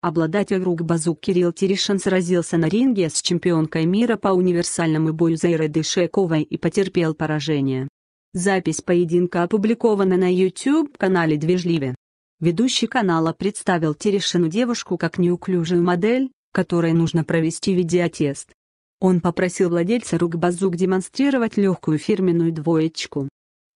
Обладатель рук базук Кирилл Тиришин сразился на ринге с чемпионкой мира по универсальному бою Зайрой Дышековой и потерпел поражение. Запись поединка опубликована на YouTube-канале Движливе. Ведущий канала представил Терешину девушку как неуклюжую модель, которой нужно провести видеотест. Он попросил владельца рук базук демонстрировать легкую фирменную двоечку.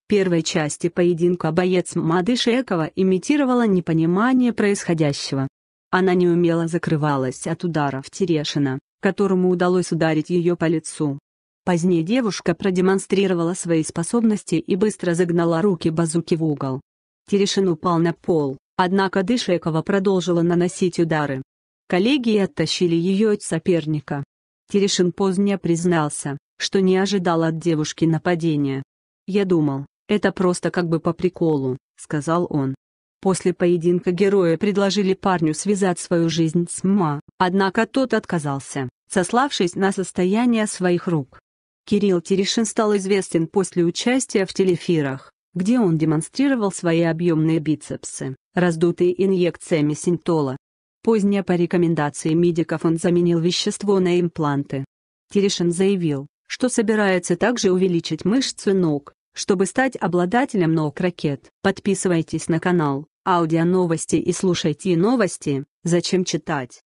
В первой части поединка боец Мады Шекова имитировала непонимание происходящего. Она неумело закрывалась от ударов Терешина, которому удалось ударить ее по лицу. Позднее девушка продемонстрировала свои способности и быстро загнала руки базуки в угол. Терешин упал на пол, однако Дышекова продолжила наносить удары. Коллеги оттащили ее от соперника. Терешин позднее признался, что не ожидал от девушки нападения. «Я думал, это просто как бы по приколу», — сказал он. После поединка герои предложили парню связать свою жизнь с Ма, однако тот отказался, сославшись на состояние своих рук. Кирилл Терешин стал известен после участия в телефирах, где он демонстрировал свои объемные бицепсы, раздутые инъекциями синтола. Позднее по рекомендации медиков он заменил вещество на импланты. Терешин заявил, что собирается также увеличить мышцы ног, чтобы стать обладателем ног ракет. Подписывайтесь на канал аудио новости и слушайте новости, зачем читать.